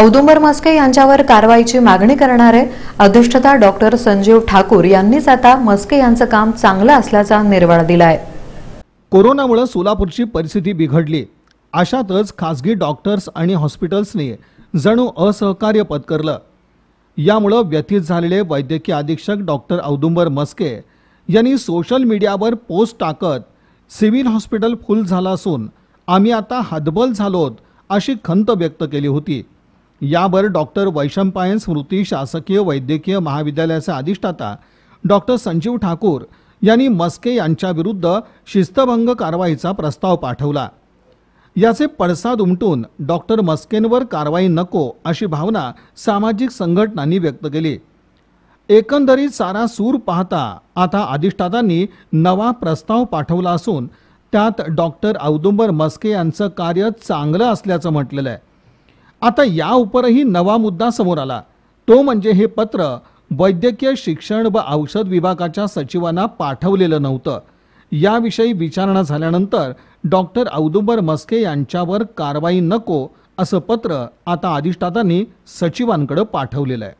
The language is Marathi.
औदुंबर मस्के यांच्यावर कारवाईची मागणी करणारे अधिष्ठता डॉक्टर संजीव ठाकूर यांनीच आता मस्के यांचं काम चांगलं असल्याचा निर्वाळा दिलाय कोरोनामुळे सोलापूरची परिस्थिती बिघडली अशातच खासगी डॉक्टर्स आणि हॉस्पिटल्सने जणू असहकार्य पत्करलं यामुळं व्यथित झालेले वैद्यकीय अधीक्षक डॉक्टर औदुंबर मस्के यांनी सोशल मीडियावर पोस्ट टाकत सिव्हिल हॉस्पिटल फुल झालं असून आम्ही आता हतबल झालोत अशी खंत व्यक्त केली होती यावर डॉक्टर वैशंपायन स्मृती शासकीय वैद्यकीय महाविद्यालयाचे अधिष्ठाता डॉक्टर संजीव ठाकूर यांनी मस्के यांच्याविरुद्ध शिस्तभंग कारवाईचा प्रस्ताव पाठवला याचे पडसाद उमटून डॉक्टर मस्केंवर कारवाई नको अशी भावना सामाजिक संघटनांनी व्यक्त केली एकंदरीत सारा सूर पाहता आता अधिष्ठातांनी नवा प्रस्ताव पाठवला असून त्यात डॉक्टर औदुंबर मस्के यांचं कार्य चांगलं असल्याचं म्हटलेलं आहे आता या उपरही नवा मुद्दा समोर आला तो म्हणजे हे पत्र वैद्यकीय शिक्षण व औषध विभागाच्या सचिवांना पाठवलेलं नव्हतं याविषयी विचारणा झाल्यानंतर डॉक्टर औदुंबर मस्के यांच्यावर कारवाई नको असं पत्र आता अधिष्ठातांनी सचिवांकडे पाठवलेलं आहे